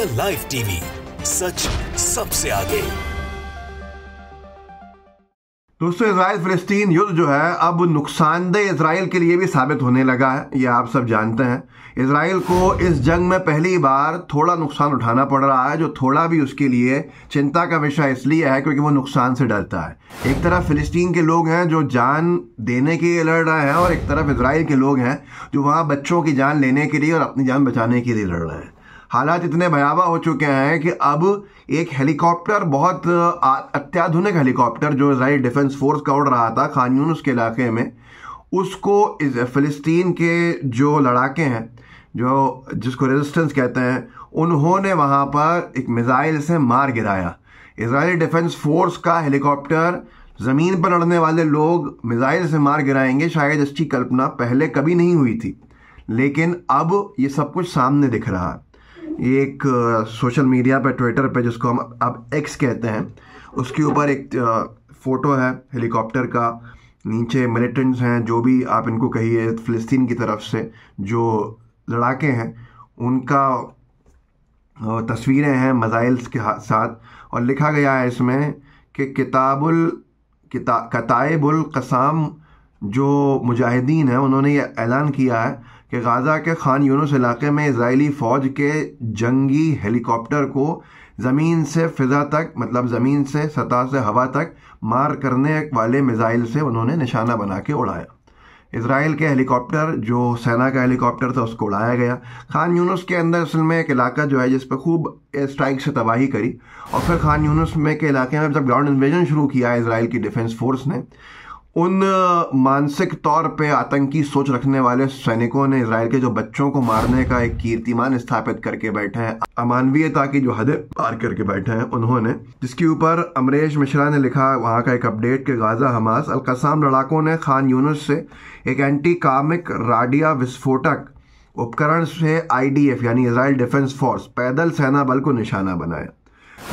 the live TV सच सबसे आगे दोस्तों इसराइल फिलिस्तीन युद्ध जो है अब नुकसानदेह इसराइल के लिए भी साबित होने लगा है ये आप सब जानते हैं इसराइल को इस जंग में पहली बार थोड़ा नुकसान उठाना पड़ रहा है जो थोड़ा भी उसके लिए चिंता का विषय इसलिए है क्योंकि वो नुकसान से डरता है एक तरफ फ़िलिस्तीन के लोग हैं जो जान देने के लिए लड़ रहे हैं और एक तरफ इसराइल के लोग हैं जो वहाँ बच्चों की जान लेने के लिए और अपनी जान बचाने के लिए लड़ रहे हैं हालात इतने भयावह हो चुके हैं कि अब एक हेलीकॉप्टर बहुत अत्याधुनिक हेलीकॉप्टर जो इसराइल डिफेंस फोर्स का उड़ रहा था खान यूनुस के इलाके में उसको इस फिलिस्तीन के जो लड़ाके हैं जो जिसको रेजिस्टेंस कहते हैं उन्होंने वहाँ पर एक मिज़ाइल से मार गिराया इसराइली डिफेंस फोर्स का हेलीकॉप्टर ज़मीन पर लड़ने वाले लोग मिज़ाइल से मार गिराएंगे शायद इसकी कल्पना पहले कभी नहीं हुई थी लेकिन अब ये सब कुछ सामने दिख रहा है ये एक सोशल मीडिया पे ट्विटर पे जिसको हम अब एक्स कहते हैं उसके ऊपर एक फ़ोटो है हेलीकॉप्टर का नीचे मिलिटेंट्स हैं जो भी आप इनको कहिए फ़िलिस्तीन की तरफ से जो लड़ाके हैं उनका तस्वीरें हैं मज़ाइल्स के साथ और लिखा गया है इसमें कि किताबुल किता कतायबुल कसाम जो मुजाहिदीन हैं उन्होंने ये ऐलान किया है कि गाज़ा के खान यूनुस इलाके में इसराइली फ़ौज के जंगी हेलीकॉप्टर को ज़मीन से फिजा तक मतलब ज़मीन से सतह से हवा तक मार करने वाले मिज़ाइल से उन्होंने निशाना बना के उड़ाया इसराइल के हेलीकॉप्टर जो सेना का हेलीकॉप्टर था उसको उड़ाया गया खान यूनुस के अंदर असल में एक इलाका जो है जिस पर खूब एयर स्ट्राइक से तबाही करी और फिर खान यूनुस में के इलाके में जब ग्राउंड इन्वेजन शुरू किया इसराइल की डिफेंस फोर्स ने उन मानसिक तौर पे आतंकी सोच रखने वाले सैनिकों ने इसराइल के जो बच्चों को मारने का एक कीर्तिमान स्थापित करके बैठे हैं अमानवीयता की जो हदें पार करके बैठे हैं उन्होंने जिसके ऊपर अमरेश मिश्रा ने लिखा वहाँ का एक अपडेट के गाजा हमास अलकसाम लड़ाकों ने खान यूनुस से एक एंटी कामिक राडिया विस्फोटक उपकरण से आईडीएफ यानी इसराइल डिफेंस फोर्स पैदल सेना बल को निशाना बनाया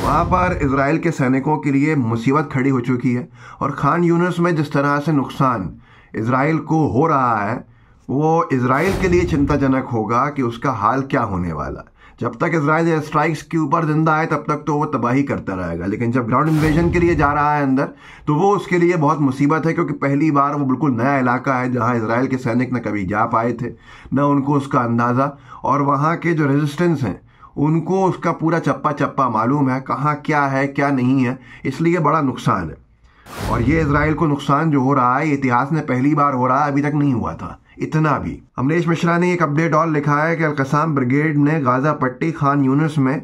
वहाँ पर इसराइल के सैनिकों के लिए मुसीबत खड़ी हो चुकी है और खान यूनस में जिस तरह से नुकसान इसराइल को हो रहा है वो इसराइल के लिए चिंताजनक होगा कि उसका हाल क्या होने वाला है जब तक इसराइल स्ट्राइक्स के ऊपर जिंदा है तब तक तो वो तबाही करता रहेगा लेकिन जब ग्राउंड इन्वेजन के लिए जा रहा है अंदर तो वो उसके लिए बहुत मुसीबत है क्योंकि पहली बार वो बिल्कुल नया इलाका है जहाँ इसराइल के सैनिक न कभी जा पाए थे न उनको उसका अंदाज़ा और वहाँ के जो रेजिस्टेंस हैं उनको उसका पूरा चप्पा चप्पा मालूम है कहाँ क्या है क्या नहीं है इसलिए बड़ा नुकसान है और ये इसराइल को नुकसान जो हो रहा है इतिहास में पहली बार हो रहा है अभी तक नहीं हुआ था इतना भी अमरीश मिश्रा ने एक अपडेट और लिखा है कि अलकसाम ब्रिगेड ने गाजा पट्टी खान यूनिस में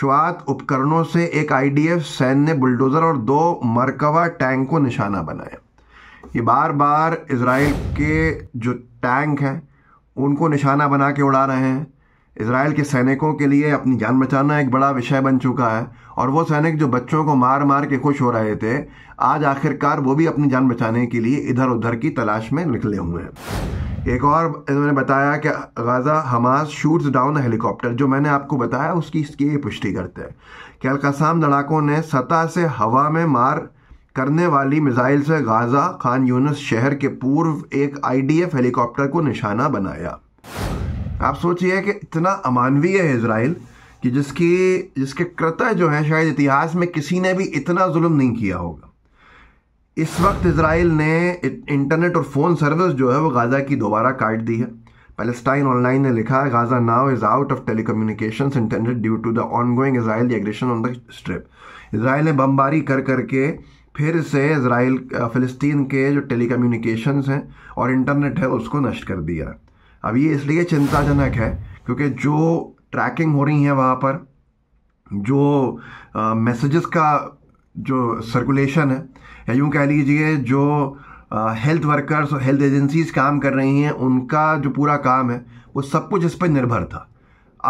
शुआत उपकरणों से एक आईडीएफ सैन्य बुलडोज़र और दो मरकवा टैंक को निशाना बनाया ये बार बार इसराइल के जो टैंक हैं उनको निशाना बना के उड़ा रहे हैं इसराइल के सैनिकों के लिए अपनी जान बचाना एक बड़ा विषय बन चुका है और वो सैनिक जो बच्चों को मार मार के खुश हो रहे थे आज आखिरकार वो भी अपनी जान बचाने के लिए इधर उधर की तलाश में निकले हुए हैं एक और इन्होंने बताया कि Gaza Hamas shoots down helicopter जो मैंने आपको बताया उसकी इसकी ये पुष्टि करते हैं कि अलकासाम लड़ाकों ने सतह से हवा में मार करने वाली मिसाइल से गाज़ा खान यूनस शहर के पूर्व एक आईडीएफ हेलीकॉप्टर को निशाना बनाया आप सोचिए कि इतना अमानवीय है इसराइल कि जिसकी जिसके कृतः जो है शायद इतिहास में किसी ने भी इतना जुल्म नहीं किया होगा इस वक्त इसराइल ने इंटरनेट और फ़ोन सर्विस जो है वो गाज़ा की दोबारा काट दी है पैलेस्टाइन ऑनलाइन ने लिखा है Gaza now is out of telecommunication internet due to the ongoing Israel aggression on the strip Israel ने बमबारी कर करके फिर से इसराइल फ़लस्तीन के जो टेली हैं और इंटरनेट है उसको नष्ट कर दिया है अब ये इसलिए चिंताजनक है क्योंकि जो ट्रैकिंग हो रही है वहाँ पर जो मैसेजेस का जो सर्कुलेशन है या यूँ कह लीजिए जो हेल्थ वर्कर्स और हेल्थ एजेंसीज काम कर रही हैं उनका जो पूरा काम है वो सब कुछ इस पर निर्भर था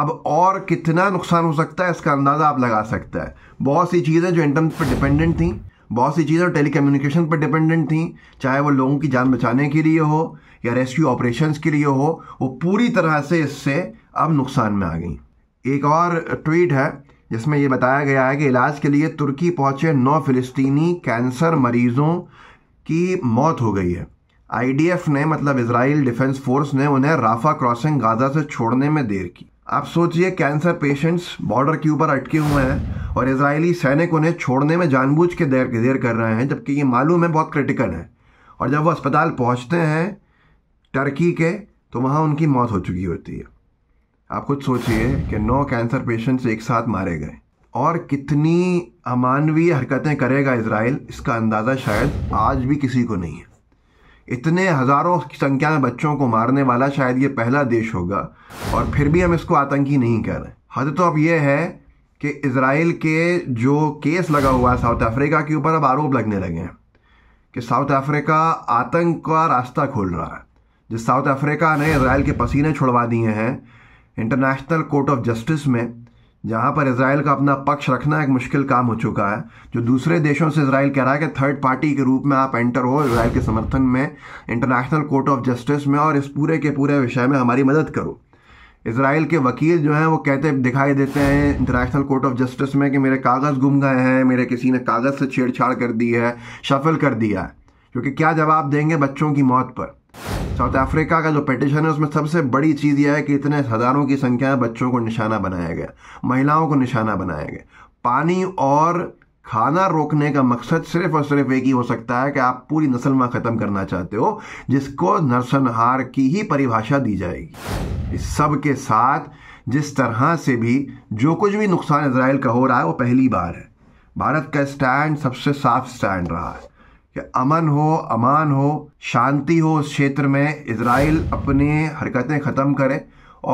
अब और कितना नुकसान हो सकता है इसका अंदाज़ा आप लगा सकते हैं बहुत सी चीज़ें जो इंटरनेट पर डिपेंडेंट थी बहुत सी चीज़ें टेली कम्युनिकेशन पर डिपेंडेंट थी चाहे वो लोगों की जान बचाने के लिए हो या रेस्क्यू ऑपरेशन के लिए हो वो पूरी तरह से इससे अब नुकसान में आ गई एक और ट्वीट है जिसमें यह बताया गया है कि इलाज के लिए तुर्की पहुंचे नौ फिलिस्तीनी कैंसर मरीजों की मौत हो गई है आईडीएफ ने मतलब इसराइल डिफेंस फोर्स ने उन्हें राफा क्रॉसिंग गाजा से छोड़ने में देर की आप सोचिए कैंसर पेशेंट्स बॉर्डर के ऊपर अटके हुए हैं और इसराइली सैनिक उन्हें छोड़ने में जानबूझ के देर के देर कर रहे हैं जबकि ये मालूम है बहुत क्रिटिकल है और जब वो अस्पताल पहुंचते हैं टर्की के तो वहाँ उनकी मौत हो चुकी होती है आप खुद सोचिए कि नौ कैंसर पेशेंट्स एक साथ मारे गए और कितनी अमानवीय हरकतें करेगा इसराइल इसका अंदाज़ा शायद आज भी किसी को नहीं है इतने हजारों की संख्या में बच्चों को मारने वाला शायद ये पहला देश होगा और फिर भी हम इसको आतंकी नहीं कह रहे हद तो अब यह है कि इसराइल के जो केस लगा हुआ है साउथ अफ्रीका के ऊपर अब आरोप लगने लगे हैं कि साउथ अफ्रीका आतंक का रास्ता खोल रहा है जिस साउथ अफ्रीका ने इसराइल के पसीने छुड़वा दिए हैं इंटरनेशनल कोर्ट ऑफ जस्टिस में जहाँ पर इसराइल का अपना पक्ष रखना एक मुश्किल काम हो चुका है जो दूसरे देशों से इसराइल कह रहा है कि थर्ड पार्टी के रूप में आप एंटर हो इसराइल के समर्थन में इंटरनेशनल कोर्ट ऑफ जस्टिस में और इस पूरे के पूरे विषय में हमारी मदद करो इसराइल के वकील जो हैं वो कहते दिखाई देते हैं इंटरनेशनल कोर्ट ऑफ जस्टिस में कि मेरे कागज़ गुम गए हैं मेरे किसी ने कागज़ से छेड़छाड़ कर दी है शफल कर दिया है क्योंकि क्या जवाब देंगे बच्चों की मौत पर साउथ अफ्रीका का जो पिटिशन है उसमें सबसे बड़ी चीज़ यह है कि इतने हज़ारों की संख्या में बच्चों को निशाना बनाया गया महिलाओं को निशाना बनाया गया पानी और खाना रोकने का मकसद सिर्फ और सिर्फ एक ही हो सकता है कि आप पूरी नस्ल में ख़त्म करना चाहते हो जिसको नरसंहार की ही परिभाषा दी जाएगी इस सब के साथ जिस तरह से भी जो कुछ भी नुकसान इसराइल का हो रहा है वो पहली बार है भारत का स्टैंड सबसे साफ स्टैंड रहा है कि अमन हो अमान हो शांति हो उस क्षेत्र में इसराइल अपनी हरकतें ख़त्म करे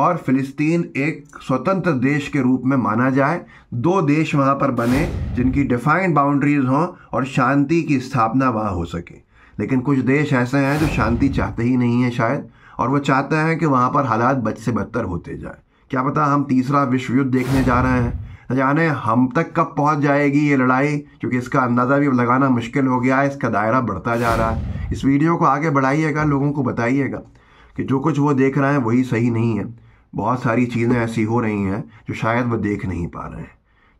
और फ़िलिस्तीन एक स्वतंत्र देश के रूप में माना जाए दो देश वहाँ पर बने जिनकी डिफाइंड बाउंड्रीज हों और शांति की स्थापना वहाँ हो सके लेकिन कुछ देश ऐसे हैं जो शांति चाहते ही नहीं हैं शायद और वो चाहते हैं कि वहाँ पर हालात बद से बदतर होते जाए क्या पता हम तीसरा विश्व युद्ध देखने जा रहे हैं जाने अच्छा, हम तक कब पहुंच जाएगी ये लड़ाई क्योंकि इसका अंदाज़ा भी लगाना मुश्किल हो गया है इसका दायरा बढ़ता जा रहा है इस वीडियो को आगे बढ़ाइएगा लोगों को बताइएगा कि जो कुछ वो देख रहे हैं वही सही नहीं है बहुत सारी चीज़ें ऐसी हो रही हैं जो शायद वो देख नहीं पा रहे हैं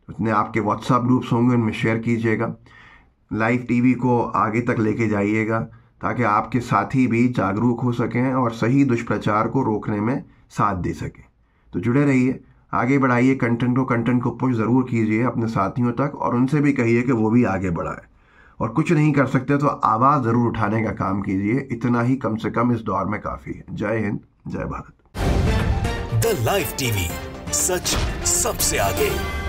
उतने आपके व्हाट्सअप ग्रुप्स होंगे उनमें शेयर कीजिएगा लाइव टीवी को आगे तक लेके जाइएगा ताकि आपके साथी भी जागरूक हो सकें और सही दुष्प्रचार को रोकने में साथ दे सकें तो जुड़े रहिए आगे बढ़ाइए कंटेंट को कंटेंट को पुश ज़रूर कीजिए अपने साथियों तक और उनसे भी कहिए कि वो भी आगे बढ़ाएं और कुछ नहीं कर सकते तो आवाज़ ज़रूर उठाने का काम कीजिए इतना ही कम से कम इस दौर में काफ़ी है जय हिंद जय भारत द लाइव टीवी सच सबसे आगे